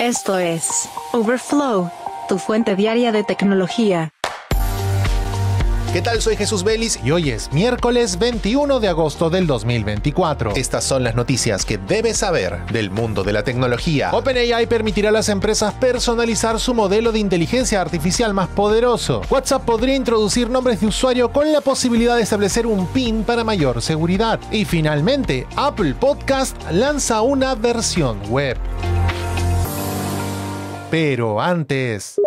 Esto es Overflow, tu fuente diaria de tecnología. ¿Qué tal? Soy Jesús Vélez y hoy es miércoles 21 de agosto del 2024. Estas son las noticias que debes saber del mundo de la tecnología. OpenAI permitirá a las empresas personalizar su modelo de inteligencia artificial más poderoso. WhatsApp podría introducir nombres de usuario con la posibilidad de establecer un PIN para mayor seguridad. Y finalmente, Apple Podcast lanza una versión web. Pero antes...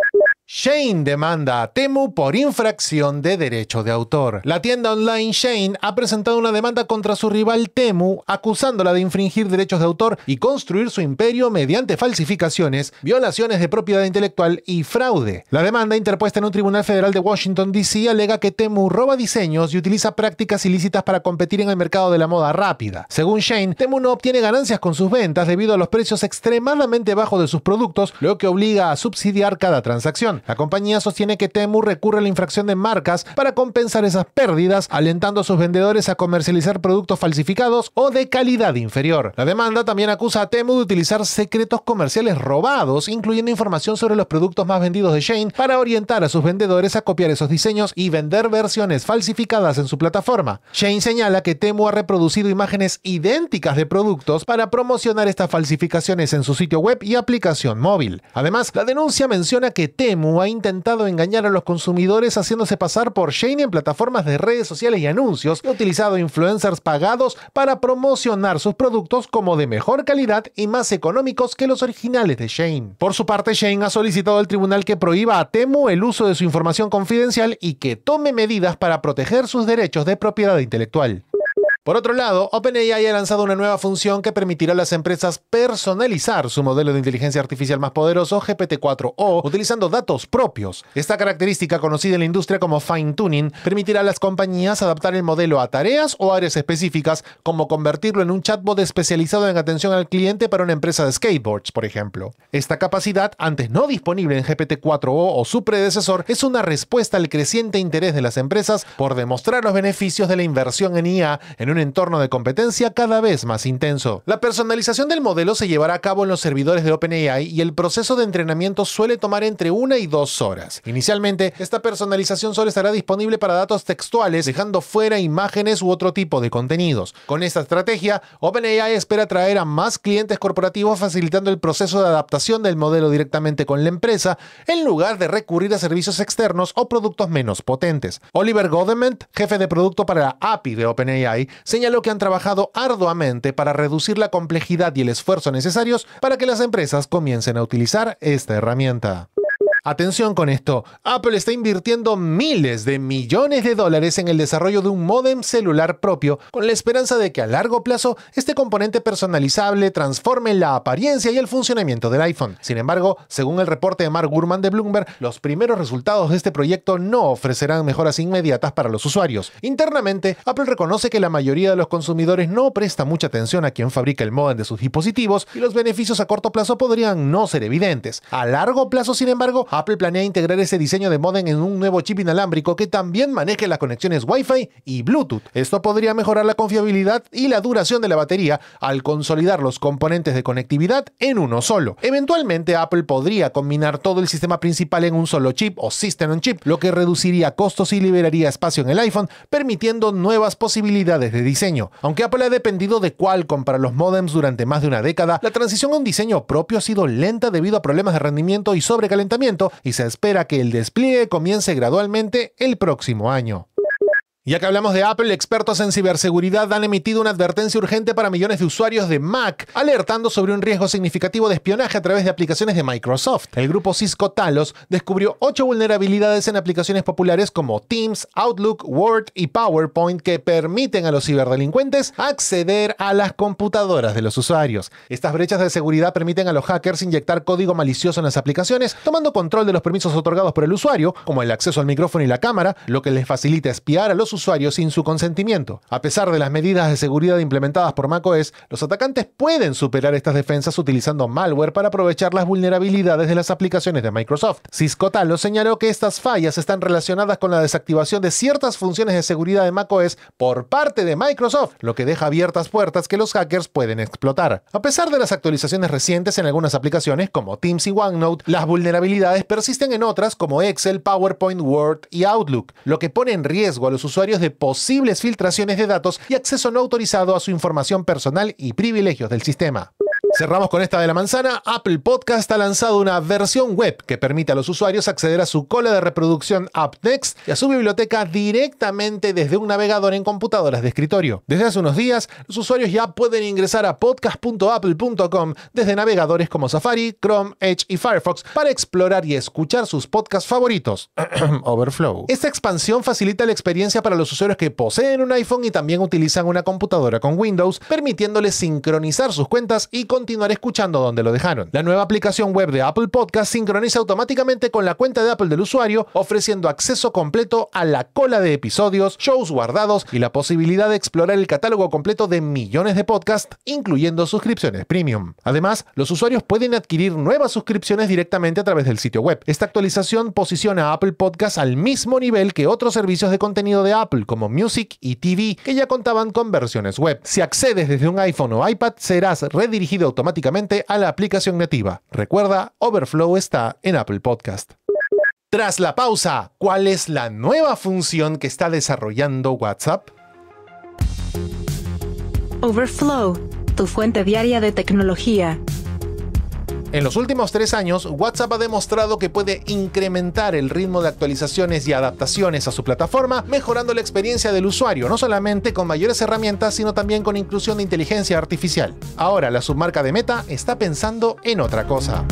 Shane demanda a Temu por infracción de derecho de autor. La tienda online Shane ha presentado una demanda contra su rival Temu, acusándola de infringir derechos de autor y construir su imperio mediante falsificaciones, violaciones de propiedad intelectual y fraude. La demanda interpuesta en un tribunal federal de Washington, D.C., alega que Temu roba diseños y utiliza prácticas ilícitas para competir en el mercado de la moda rápida. Según Shane, Temu no obtiene ganancias con sus ventas debido a los precios extremadamente bajos de sus productos, lo que obliga a subsidiar cada transacción. La compañía sostiene que Temu recurre a la infracción de marcas para compensar esas pérdidas, alentando a sus vendedores a comercializar productos falsificados o de calidad inferior. La demanda también acusa a Temu de utilizar secretos comerciales robados, incluyendo información sobre los productos más vendidos de Shane, para orientar a sus vendedores a copiar esos diseños y vender versiones falsificadas en su plataforma. Shane señala que Temu ha reproducido imágenes idénticas de productos para promocionar estas falsificaciones en su sitio web y aplicación móvil. Además, la denuncia menciona que Temu ha intentado engañar a los consumidores haciéndose pasar por Shane en plataformas de redes sociales y anuncios, ha utilizado influencers pagados para promocionar sus productos como de mejor calidad y más económicos que los originales de Shane. Por su parte, Shane ha solicitado al tribunal que prohíba a Temu el uso de su información confidencial y que tome medidas para proteger sus derechos de propiedad intelectual. Por otro lado, OpenAI ha lanzado una nueva función que permitirá a las empresas personalizar su modelo de inteligencia artificial más poderoso, GPT-4o, utilizando datos propios. Esta característica, conocida en la industria como fine tuning, permitirá a las compañías adaptar el modelo a tareas o áreas específicas, como convertirlo en un chatbot especializado en atención al cliente para una empresa de skateboards, por ejemplo. Esta capacidad, antes no disponible en GPT-4o o su predecesor, es una respuesta al creciente interés de las empresas por demostrar los beneficios de la inversión en IA en un entorno de competencia cada vez más intenso. La personalización del modelo se llevará a cabo en los servidores de OpenAI y el proceso de entrenamiento suele tomar entre una y dos horas. Inicialmente, esta personalización solo estará disponible para datos textuales, dejando fuera imágenes u otro tipo de contenidos. Con esta estrategia, OpenAI espera atraer a más clientes corporativos facilitando el proceso de adaptación del modelo directamente con la empresa, en lugar de recurrir a servicios externos o productos menos potentes. Oliver Godement, jefe de producto para la API de OpenAI, señaló que han trabajado arduamente para reducir la complejidad y el esfuerzo necesarios para que las empresas comiencen a utilizar esta herramienta. Atención con esto, Apple está invirtiendo miles de millones de dólares en el desarrollo de un modem celular propio con la esperanza de que a largo plazo este componente personalizable transforme la apariencia y el funcionamiento del iPhone. Sin embargo, según el reporte de Mark Gurman de Bloomberg, los primeros resultados de este proyecto no ofrecerán mejoras inmediatas para los usuarios. Internamente, Apple reconoce que la mayoría de los consumidores no presta mucha atención a quien fabrica el modem de sus dispositivos y los beneficios a corto plazo podrían no ser evidentes. A largo plazo, sin embargo, Apple planea integrar ese diseño de modem en un nuevo chip inalámbrico que también maneje las conexiones Wi-Fi y Bluetooth. Esto podría mejorar la confiabilidad y la duración de la batería al consolidar los componentes de conectividad en uno solo. Eventualmente Apple podría combinar todo el sistema principal en un solo chip o System on Chip, lo que reduciría costos y liberaría espacio en el iPhone, permitiendo nuevas posibilidades de diseño. Aunque Apple ha dependido de Qualcomm para los modems durante más de una década, la transición a un diseño propio ha sido lenta debido a problemas de rendimiento y sobrecalentamiento y se espera que el despliegue comience gradualmente el próximo año. Ya que hablamos de Apple, expertos en ciberseguridad han emitido una advertencia urgente para millones de usuarios de Mac, alertando sobre un riesgo significativo de espionaje a través de aplicaciones de Microsoft. El grupo Cisco Talos descubrió ocho vulnerabilidades en aplicaciones populares como Teams, Outlook, Word y PowerPoint que permiten a los ciberdelincuentes acceder a las computadoras de los usuarios. Estas brechas de seguridad permiten a los hackers inyectar código malicioso en las aplicaciones, tomando control de los permisos otorgados por el usuario, como el acceso al micrófono y la cámara, lo que les facilita espiar a los usuarios sin su consentimiento. A pesar de las medidas de seguridad implementadas por macOS, los atacantes pueden superar estas defensas utilizando malware para aprovechar las vulnerabilidades de las aplicaciones de Microsoft. Cisco Talos señaló que estas fallas están relacionadas con la desactivación de ciertas funciones de seguridad de macOS por parte de Microsoft, lo que deja abiertas puertas que los hackers pueden explotar. A pesar de las actualizaciones recientes en algunas aplicaciones como Teams y OneNote, las vulnerabilidades persisten en otras como Excel, PowerPoint, Word y Outlook, lo que pone en riesgo a los usuarios de posibles filtraciones de datos y acceso no autorizado a su información personal y privilegios del sistema. Cerramos con esta de la manzana. Apple Podcast ha lanzado una versión web que permite a los usuarios acceder a su cola de reproducción Next y a su biblioteca directamente desde un navegador en computadoras de escritorio. Desde hace unos días, los usuarios ya pueden ingresar a podcast.apple.com desde navegadores como Safari, Chrome, Edge y Firefox para explorar y escuchar sus podcasts favoritos. Overflow. Esta expansión facilita la experiencia para los usuarios que poseen un iPhone y también utilizan una computadora con Windows, permitiéndoles sincronizar sus cuentas y con continuar escuchando donde lo dejaron. La nueva aplicación web de Apple Podcast sincroniza automáticamente con la cuenta de Apple del usuario, ofreciendo acceso completo a la cola de episodios, shows guardados y la posibilidad de explorar el catálogo completo de millones de podcasts, incluyendo suscripciones premium. Además, los usuarios pueden adquirir nuevas suscripciones directamente a través del sitio web. Esta actualización posiciona a Apple Podcast al mismo nivel que otros servicios de contenido de Apple, como Music y TV, que ya contaban con versiones web. Si accedes desde un iPhone o iPad, serás redirigido automáticamente a la aplicación nativa. Recuerda, Overflow está en Apple Podcast. Tras la pausa, ¿cuál es la nueva función que está desarrollando WhatsApp? Overflow, tu fuente diaria de tecnología. En los últimos tres años, WhatsApp ha demostrado que puede incrementar el ritmo de actualizaciones y adaptaciones a su plataforma, mejorando la experiencia del usuario, no solamente con mayores herramientas, sino también con inclusión de inteligencia artificial. Ahora, la submarca de Meta está pensando en otra cosa.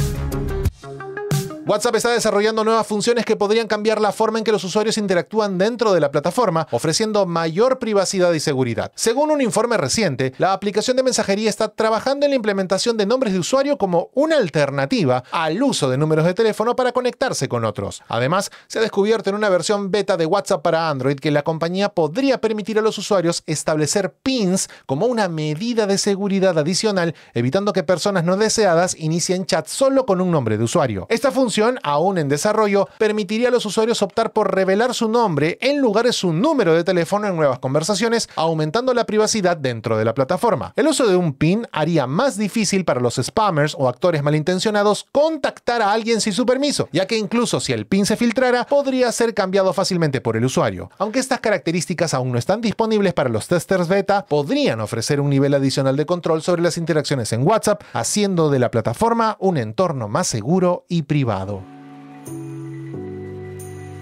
WhatsApp está desarrollando nuevas funciones que podrían cambiar la forma en que los usuarios interactúan dentro de la plataforma, ofreciendo mayor privacidad y seguridad. Según un informe reciente, la aplicación de mensajería está trabajando en la implementación de nombres de usuario como una alternativa al uso de números de teléfono para conectarse con otros. Además, se ha descubierto en una versión beta de WhatsApp para Android que la compañía podría permitir a los usuarios establecer pins como una medida de seguridad adicional, evitando que personas no deseadas inicien chat solo con un nombre de usuario. Esta función aún en desarrollo, permitiría a los usuarios optar por revelar su nombre en lugar de su número de teléfono en nuevas conversaciones, aumentando la privacidad dentro de la plataforma. El uso de un PIN haría más difícil para los spammers o actores malintencionados contactar a alguien sin su permiso, ya que incluso si el PIN se filtrara, podría ser cambiado fácilmente por el usuario. Aunque estas características aún no están disponibles para los testers beta, podrían ofrecer un nivel adicional de control sobre las interacciones en WhatsApp, haciendo de la plataforma un entorno más seguro y privado.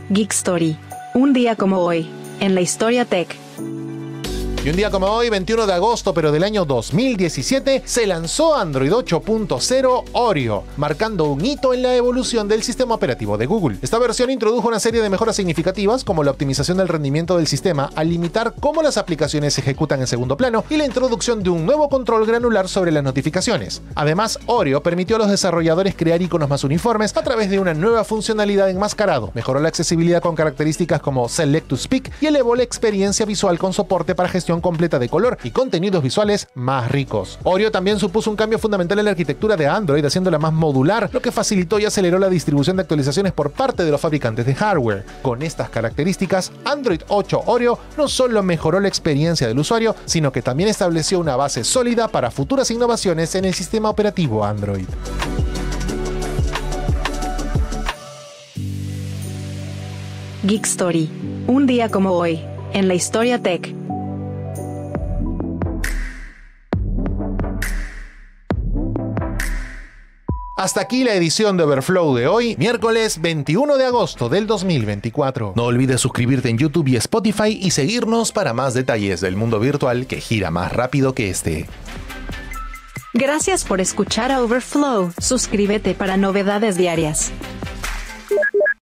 Geek Story. Un día como hoy, en la historia tech. Y un día como hoy, 21 de agosto, pero del año 2017, se lanzó Android 8.0 Oreo, marcando un hito en la evolución del sistema operativo de Google. Esta versión introdujo una serie de mejoras significativas, como la optimización del rendimiento del sistema al limitar cómo las aplicaciones se ejecutan en segundo plano y la introducción de un nuevo control granular sobre las notificaciones. Además, Oreo permitió a los desarrolladores crear iconos más uniformes a través de una nueva funcionalidad enmascarado, mejoró la accesibilidad con características como Select to Speak y elevó la experiencia visual con soporte para gestión completa de color y contenidos visuales más ricos. Oreo también supuso un cambio fundamental en la arquitectura de Android, haciéndola más modular, lo que facilitó y aceleró la distribución de actualizaciones por parte de los fabricantes de hardware. Con estas características, Android 8 Oreo no solo mejoró la experiencia del usuario, sino que también estableció una base sólida para futuras innovaciones en el sistema operativo Android. Geek Story. Un día como hoy, en la historia tech. Hasta aquí la edición de Overflow de hoy, miércoles 21 de agosto del 2024. No olvides suscribirte en YouTube y Spotify y seguirnos para más detalles del mundo virtual que gira más rápido que este. Gracias por escuchar a Overflow. Suscríbete para novedades diarias.